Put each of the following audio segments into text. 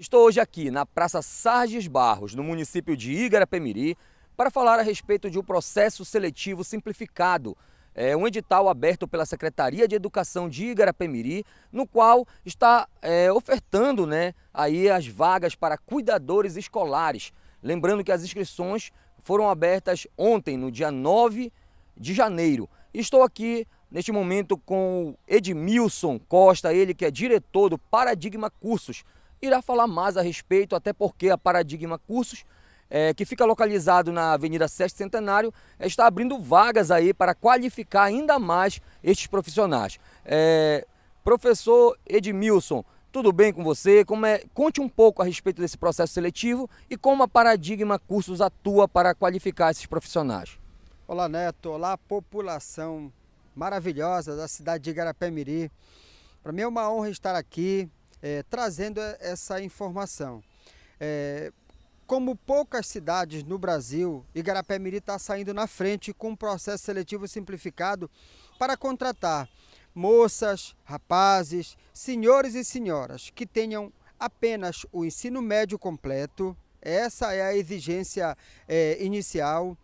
Estou hoje aqui na Praça Sarges Barros, no município de Igarapemiri, para falar a respeito de um processo seletivo simplificado, é, um edital aberto pela Secretaria de Educação de Igarapemiri, no qual está é, ofertando né, aí as vagas para cuidadores escolares. Lembrando que as inscrições foram abertas ontem, no dia 9 de janeiro. Estou aqui neste momento com o Edmilson Costa, ele que é diretor do Paradigma Cursos, irá falar mais a respeito, até porque a Paradigma Cursos, é, que fica localizado na Avenida Sete Centenário, eh, está abrindo vagas aí para qualificar ainda mais estes profissionais. É, professor Edmilson, tudo bem com você? Como é, conte um pouco a respeito desse processo seletivo e como a Paradigma Cursos atua para qualificar esses profissionais. Olá, Neto. Olá, população maravilhosa da cidade de Igarapé-Miri. Para mim é uma honra estar aqui é, trazendo é, essa informação. É, como poucas cidades no Brasil, Igarapé-Miri está saindo na frente com um processo seletivo simplificado para contratar moças, rapazes, senhores e senhoras que tenham apenas o ensino médio completo, essa é a exigência é, inicial,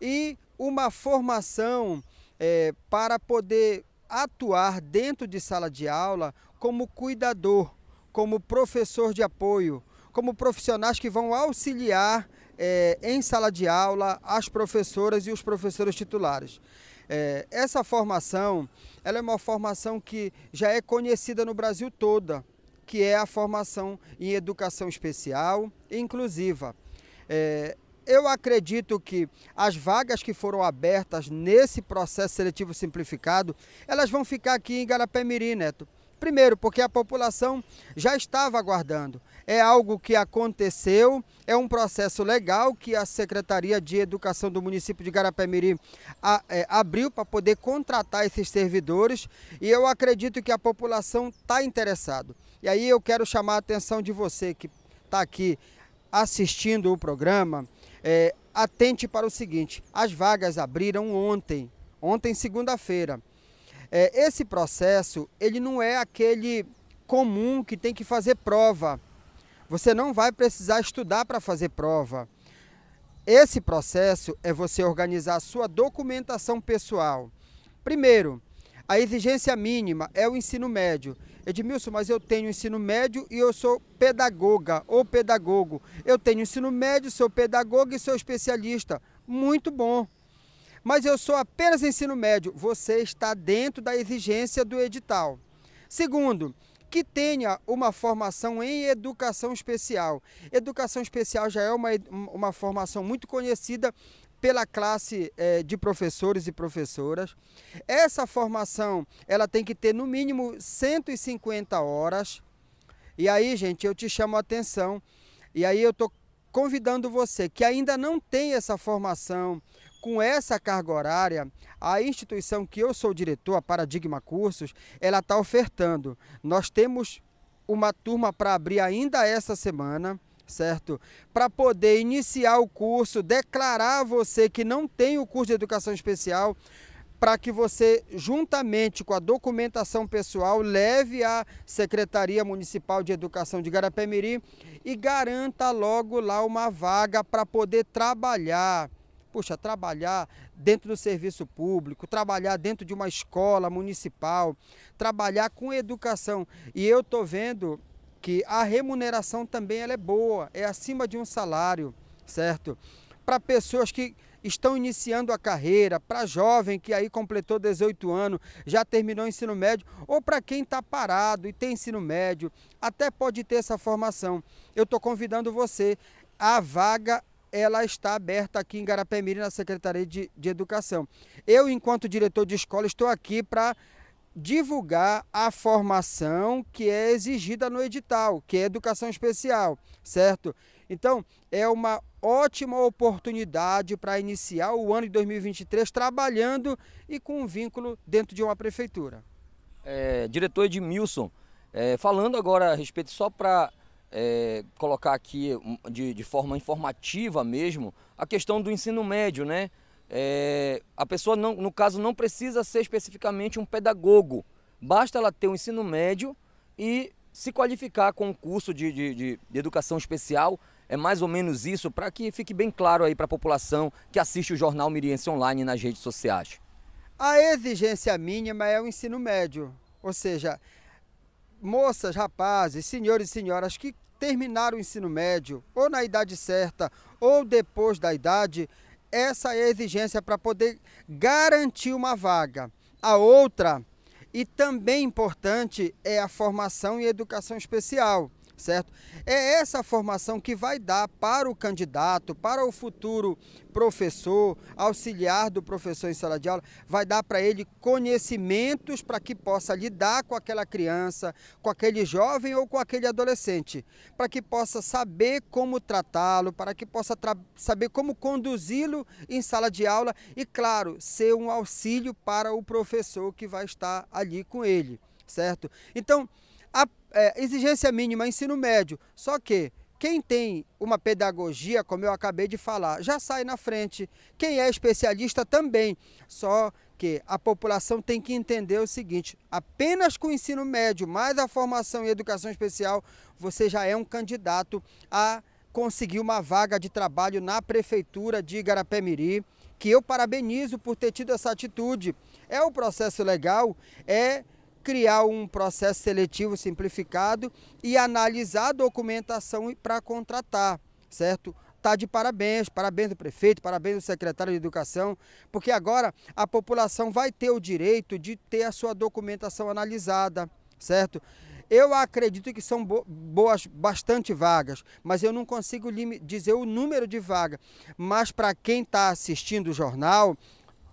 e uma formação é, para poder atuar dentro de sala de aula como cuidador, como professor de apoio, como profissionais que vão auxiliar é, em sala de aula as professoras e os professores titulares. É, essa formação ela é uma formação que já é conhecida no Brasil toda, que é a formação em educação especial e inclusiva. É, eu acredito que as vagas que foram abertas nesse processo seletivo simplificado, elas vão ficar aqui em Garapé Mirim, Neto. Primeiro, porque a população já estava aguardando. É algo que aconteceu, é um processo legal que a Secretaria de Educação do município de Garapé-Mirim é, abriu para poder contratar esses servidores e eu acredito que a população está interessada. E aí eu quero chamar a atenção de você que está aqui assistindo o programa, é, atente para o seguinte, as vagas abriram ontem, ontem segunda-feira. É, esse processo, ele não é aquele comum que tem que fazer prova. Você não vai precisar estudar para fazer prova. Esse processo é você organizar a sua documentação pessoal. Primeiro, a exigência mínima é o ensino médio. Edmilson, mas eu tenho ensino médio e eu sou pedagoga ou pedagogo. Eu tenho ensino médio, sou pedagogo e sou especialista. Muito bom mas eu sou apenas ensino médio, você está dentro da exigência do edital. Segundo, que tenha uma formação em educação especial. Educação especial já é uma, uma formação muito conhecida pela classe é, de professores e professoras. Essa formação ela tem que ter no mínimo 150 horas. E aí, gente, eu te chamo a atenção. E aí eu estou convidando você que ainda não tem essa formação, com essa carga horária, a instituição que eu sou diretor, a Paradigma Cursos, ela está ofertando. Nós temos uma turma para abrir ainda essa semana, certo? Para poder iniciar o curso, declarar a você que não tem o curso de educação especial, para que você, juntamente com a documentação pessoal, leve à Secretaria Municipal de Educação de Garapé-Miri e garanta logo lá uma vaga para poder trabalhar Poxa, trabalhar dentro do serviço público, trabalhar dentro de uma escola municipal, trabalhar com educação. E eu estou vendo que a remuneração também ela é boa, é acima de um salário, certo? Para pessoas que estão iniciando a carreira, para jovem que aí completou 18 anos, já terminou o ensino médio, ou para quem está parado e tem ensino médio, até pode ter essa formação. Eu estou convidando você. A vaga ela está aberta aqui em Garapé na Secretaria de, de Educação. Eu, enquanto diretor de escola, estou aqui para divulgar a formação que é exigida no edital, que é educação especial, certo? Então, é uma ótima oportunidade para iniciar o ano de 2023 trabalhando e com um vínculo dentro de uma prefeitura. É, diretor Edmilson, é, falando agora a respeito, só para é, colocar aqui de, de, forma informativa mesmo a questão do ensino médio, né? É, a pessoa, não, no caso, não precisa ser especificamente um pedagogo, basta ela ter o um ensino médio e se qualificar com um curso de, de, de educação especial. É mais ou menos isso para que fique bem claro aí para a população que assiste o Jornal Miriense Online nas redes sociais. A exigência mínima é o ensino médio, ou seja, moças, rapazes, senhores e senhoras que terminar o ensino médio, ou na idade certa, ou depois da idade, essa é a exigência para poder garantir uma vaga. A outra, e também importante, é a formação e educação especial certo? É essa formação que vai dar para o candidato, para o futuro professor, auxiliar do professor em sala de aula, vai dar para ele conhecimentos para que possa lidar com aquela criança, com aquele jovem ou com aquele adolescente, para que possa saber como tratá-lo, para que possa saber como conduzi-lo em sala de aula e, claro, ser um auxílio para o professor que vai estar ali com ele, certo? Então, é, exigência mínima, ensino médio. Só que quem tem uma pedagogia, como eu acabei de falar, já sai na frente. Quem é especialista também. Só que a população tem que entender o seguinte: apenas com o ensino médio, mais a formação e educação especial, você já é um candidato a conseguir uma vaga de trabalho na prefeitura de Igarapé-Miri, que eu parabenizo por ter tido essa atitude. É um processo legal, é criar um processo seletivo simplificado e analisar a documentação para contratar, certo? Está de parabéns, parabéns do prefeito, parabéns do secretário de Educação, porque agora a população vai ter o direito de ter a sua documentação analisada, certo? Eu acredito que são boas, bastante vagas, mas eu não consigo dizer o número de vaga. Mas para quem está assistindo o jornal,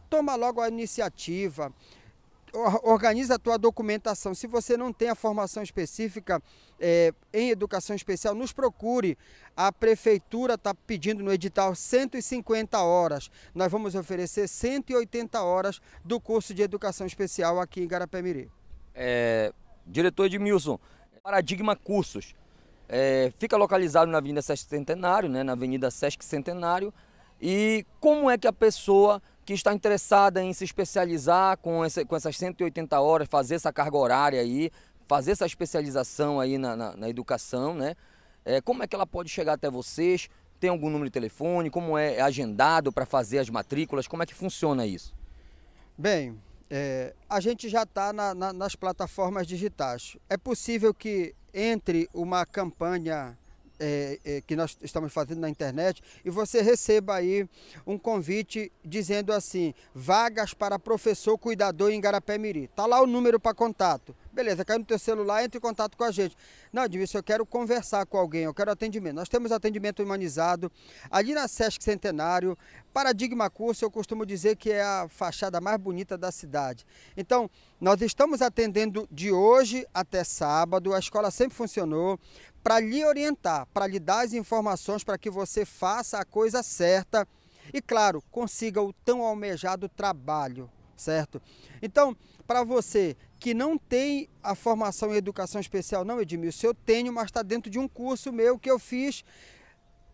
toma logo a iniciativa, organiza a tua documentação. Se você não tem a formação específica é, em educação especial, nos procure. A prefeitura está pedindo no edital 150 horas. Nós vamos oferecer 180 horas do curso de educação especial aqui em Garapé-Mirê. É, diretor Edmilson, Paradigma Cursos. É, fica localizado na Avenida Sesc Centenário, né, na Avenida Sesc Centenário. E como é que a pessoa que está interessada em se especializar com, essa, com essas 180 horas, fazer essa carga horária aí, fazer essa especialização aí na, na, na educação, né? É, como é que ela pode chegar até vocês? Tem algum número de telefone? Como é agendado para fazer as matrículas? Como é que funciona isso? Bem, é, a gente já está na, nas plataformas digitais. É possível que entre uma campanha é, é, que nós estamos fazendo na internet e você receba aí um convite dizendo assim, vagas para professor cuidador em Garapé Miri. Está lá o número para contato. Beleza, cai no teu celular, entre em contato com a gente. Não, Edmilson, eu quero conversar com alguém, eu quero atendimento. Nós temos atendimento humanizado ali na Sesc Centenário. Paradigma Curso, eu costumo dizer que é a fachada mais bonita da cidade. Então, nós estamos atendendo de hoje até sábado, a escola sempre funcionou para lhe orientar, para lhe dar as informações para que você faça a coisa certa e, claro, consiga o tão almejado trabalho, certo? Então, para você que não tem a formação em educação especial, não, Edmilson, eu tenho, mas está dentro de um curso meu que eu fiz,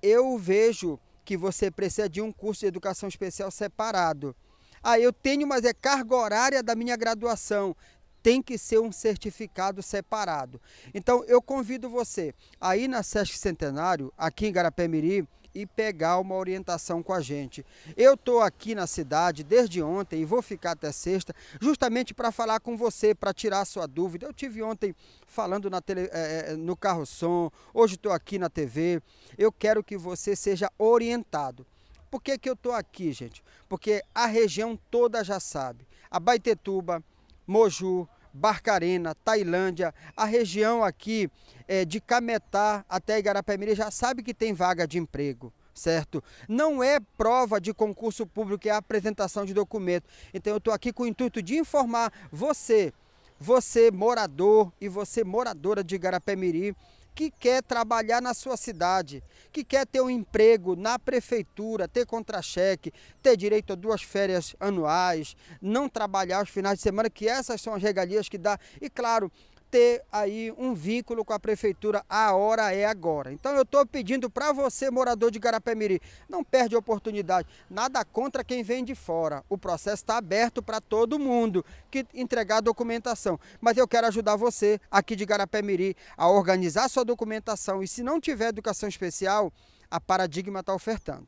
eu vejo que você precisa de um curso de educação especial separado. Ah, eu tenho, mas é carga horária da minha graduação tem que ser um certificado separado. Então eu convido você aí na Sesc Centenário, aqui em Garapé-Miri, e pegar uma orientação com a gente. Eu estou aqui na cidade desde ontem e vou ficar até sexta, justamente para falar com você, para tirar sua dúvida. Eu tive ontem falando tele, é, no carro som, hoje estou aqui na TV. Eu quero que você seja orientado. Por que, que eu estou aqui, gente? Porque a região toda já sabe. A Baitetuba, Moju, Barcarena, Tailândia, a região aqui é, de Cametá até Igarapé-Miri já sabe que tem vaga de emprego certo? Não é prova de concurso público, é apresentação de documento. Então eu estou aqui com o intuito de informar você, você morador e você moradora de Igarapé-Miri, que quer trabalhar na sua cidade, que quer ter um emprego na prefeitura, ter contra-cheque, ter direito a duas férias anuais, não trabalhar os finais de semana, que essas são as regalias que dá. E claro, ter aí um vínculo com a prefeitura, a hora é agora. Então eu estou pedindo para você, morador de Garapé-Miri, não perde a oportunidade. Nada contra quem vem de fora. O processo está aberto para todo mundo que entregar a documentação. Mas eu quero ajudar você aqui de Garapé-Miri a organizar sua documentação. E se não tiver educação especial, a Paradigma está ofertando.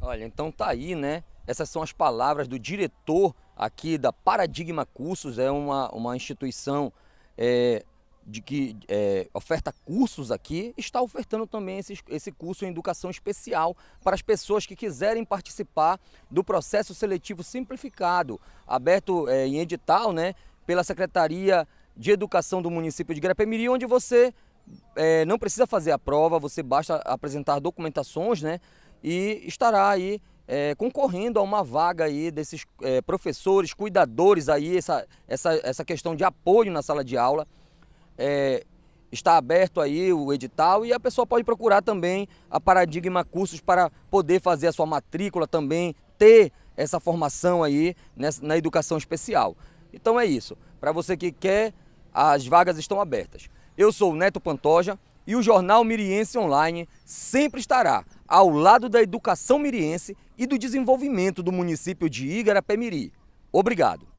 Olha, então tá aí, né? Essas são as palavras do diretor aqui da Paradigma Cursos, é uma, uma instituição é, de que é, oferta cursos aqui, está ofertando também esse, esse curso em educação especial para as pessoas que quiserem participar do processo seletivo simplificado, aberto é, em edital né, pela Secretaria de Educação do município de Grapemiri, onde você é, não precisa fazer a prova, você basta apresentar documentações né, e estará aí é, concorrendo a uma vaga aí desses é, professores, cuidadores aí, essa, essa, essa questão de apoio na sala de aula. É, está aberto aí o edital e a pessoa pode procurar também a Paradigma Cursos para poder fazer a sua matrícula também, ter essa formação aí nessa, na educação especial. Então é isso. Para você que quer, as vagas estão abertas. Eu sou o Neto Pantoja e o Jornal Miriense Online sempre estará ao lado da educação miriense e do desenvolvimento do município de Igarapé-Miri. Obrigado.